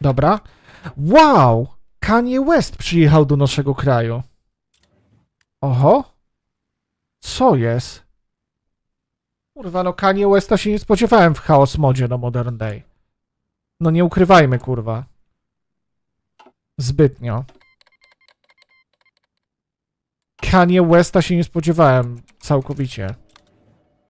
Dobra. Wow! Kanye West przyjechał do naszego kraju. Oho. Co jest? Kurwa, no Kanye Westa się nie spodziewałem w Chaos Modzie na Modern Day. No nie ukrywajmy, kurwa. Zbytnio. Kanye Westa się nie spodziewałem całkowicie.